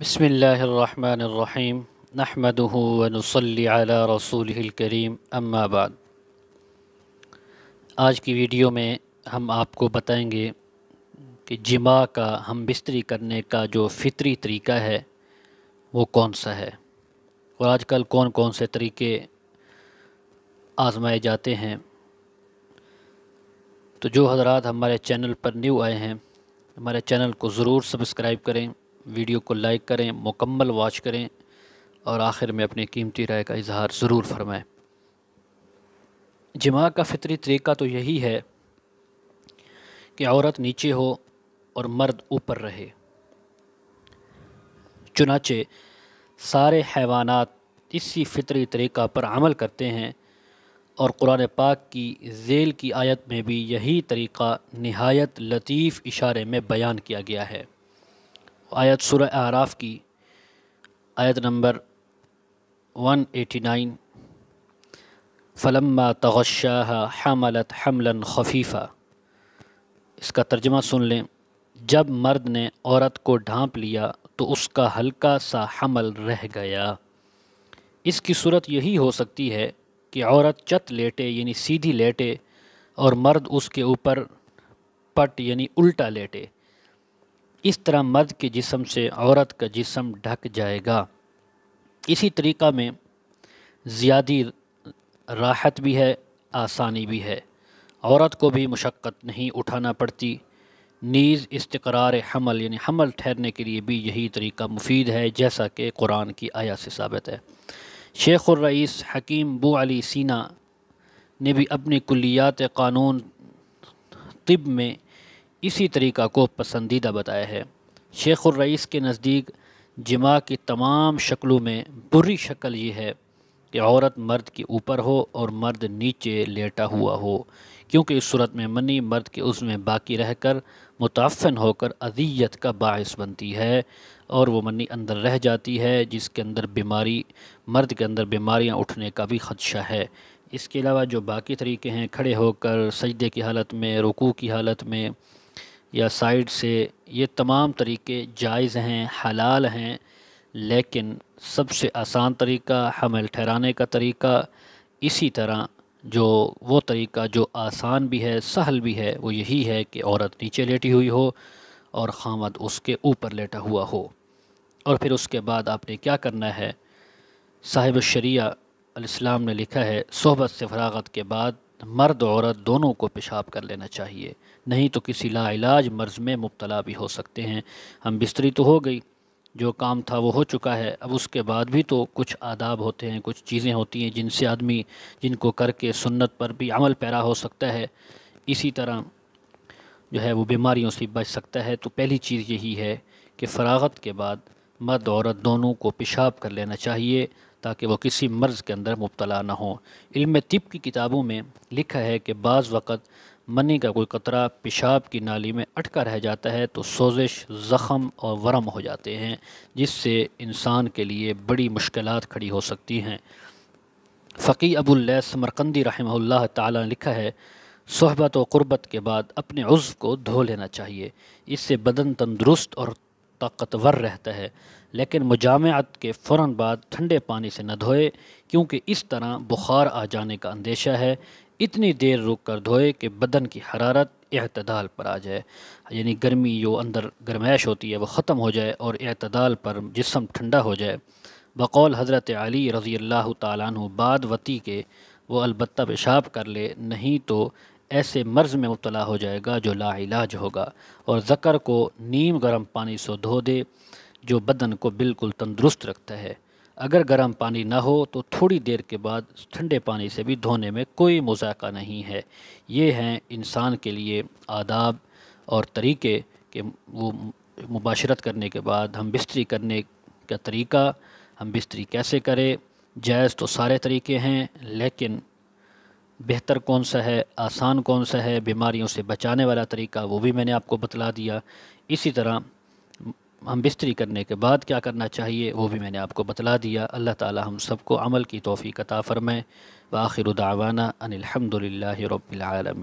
ونصلي على رسوله रसूल करीम अम्माबाद आज की वीडियो में हम आपको बताएंगे कि जिमा का हम बिस्तरी करने का जो फितरी तरीका है वो कौन सा है और आजकल कौन कौन से तरीके आजमाए जाते हैं तो जो हजरात हमारे चैनल पर न्यू आए हैं हमारे चैनल को ज़रूर सब्सक्राइब करें वीडियो को लाइक करें मुकम्मल वॉच करें और आखिर में अपनी कीमती राय का इजहार ज़रूर फरमाएं जमा का फितरी तरीका तो यही है कि औरत नीचे हो और मर्द ऊपर रहे चुनाचे सारे हैवानात इसी फितरी तरीक़ा पर अमल करते हैं और कुरान पाक की जेल की आयत में भी यही तरीक़ा नहायत लतीफ़ इशारे में बयान किया गया है आयत सुर आराफ़ की आयत नंबर 189 फ़लम्मा तगशाह हमलत हमलन खफीफ़ा इसका तर्जमा सुन लें जब मर्द ने औरत को ढांप लिया तो उसका हल्का सा हमल रह गया इसकी सूरत यही हो सकती है कि औरत चत लेटे यानी सीधी लेटे और मर्द उसके ऊपर पट यानी उल्टा लेटे इस तरह मर्द के जिसम से औरत का जिसम ढक जाएगा इसी तरीक़ा में ज़्यादी राहत भी है आसानी भी है औरत को भी मशक्क़त नहीं उठाना पड़ती नीज़ इस्तकरार हमल यानी हमल ठहरने के लिए भी यही तरीका मुफीद है जैसा कि कुरान की आया से साबित है शेख रईस हकीम बू अली सीना ने भी अपनी कुलियात कानून तिब में इसी तरीक़ा को पसंदीदा बताया है शेख रईस के नज़दीक जमा की तमाम शक्लों में बुरी शक्ल ये है कि औरत मर्द के ऊपर हो और मर्द नीचे लेटा हुआ हो क्योंकि इस सूरत में मनी मर्द के उसमें बाकी रहकर मुताफ़न होकर अजियत का बायस बनती है और वो मनी अंदर रह जाती है जिसके अंदर बीमारी मर्द के अंदर बीमारियां उठने का भी ख़दशा है इसके अलावा जो बाकी तरीके हैं खड़े होकर सजदे की हालत में रुकू की हालत में या साइड से ये तमाम तरीके जायज़ हैं हलाल हैं लेकिन सबसे आसान तरीका हमल ठहराने का तरीका इसी तरह जो वो तरीका जो आसान भी है सहल भी है वो यही है कि औरत नीचे लेटी हुई हो और खामद उसके ऊपर लेटा हुआ हो और फिर उसके बाद आपने क्या करना है साहिब शरिया इस्लाम ने लिखा है सोहबत से फरागत के बाद मर्द औरत दोनों को पेशाब कर लेना चाहिए नहीं तो किसी लाइलाज मर्ज़ में मुबतला भी हो सकते हैं हम बिस्तरी तो हो गई जो काम था वो हो चुका है अब उसके बाद भी तो कुछ आदाब होते हैं कुछ चीज़ें होती हैं जिनसे आदमी जिनको करके सुन्नत पर भी अमल पैरा हो सकता है इसी तरह जो है वो बीमारियों से बच सकता है तो पहली चीज़ यही है कि फ़रागत के बाद मर्द औरत दोनों को पेशाब कर लेना चाहिए ताकि वह किसी मर्ज़ के अंदर मुबतला ना हो इल्म तिब की किताबों में लिखा है कि बाज़ वक़्त मनी का कोई कतरा पेशाब की नाली में अटका रह जाता है तो सोजिश ज़ख़म और वरम हो जाते हैं जिससे इंसान के लिए बड़ी मुश्किल खड़ी हो सकती हैं फ़की अबुल्लैस समरकंदी रहमल्ला तिखा लिखा है सहबत व के बाद अपने उज़ को धो लेना चाहिए इससे बदन तंदुरुस्त और ताकतवर रहता है लेकिन मुजामत के फ़ौर बाद ठंडे पानी से न धोए क्योंकि इस तरह बुखार आ जाने का अंदेशा है इतनी देर रुक कर धोए कि बदन की हरारत अतदाल पर आ जाए यानी गर्मी जो अंदर गर्माइश होती है वह ख़त्म हो जाए और अतदाल पर जिसम ठंडा हो जाए बकौल हज़रत अली रज़ी अल्लाह तु बाद वती के वो अलबत्त पेशाब कर ले नहीं तो ऐसे मर्ज़ में मुबला हो जाएगा जो लाइलाज होगा और ज़कर को नीम गर्म पानी से धो दे जो बदन को बिल्कुल तंदुरुस्त रखता है अगर गर्म पानी ना हो तो थोड़ी देर के बाद ठंडे पानी से भी धोने में कोई मज़ाक नहीं है ये हैं इंसान के लिए आदाब और तरीके के वो मुबाशरत करने के बाद हम बिस्तरी करने का तरीका हम बिस्तरी कैसे करें जायज़ तो सारे तरीके हैं लेकिन बेहतर कौन सा है आसान कौन सा है बीमारियों से बचाने वाला तरीका वो भी मैंने आपको बतला दिया इसी तरह हम बिस्तरी करने के बाद क्या करना चाहिए वो भी मैंने आपको बतला दिया अल्लाह ताला हम सबको अमल की तोफ़ी कता फ़रमाए व आखिर दावाना अनिलहमदिल्ला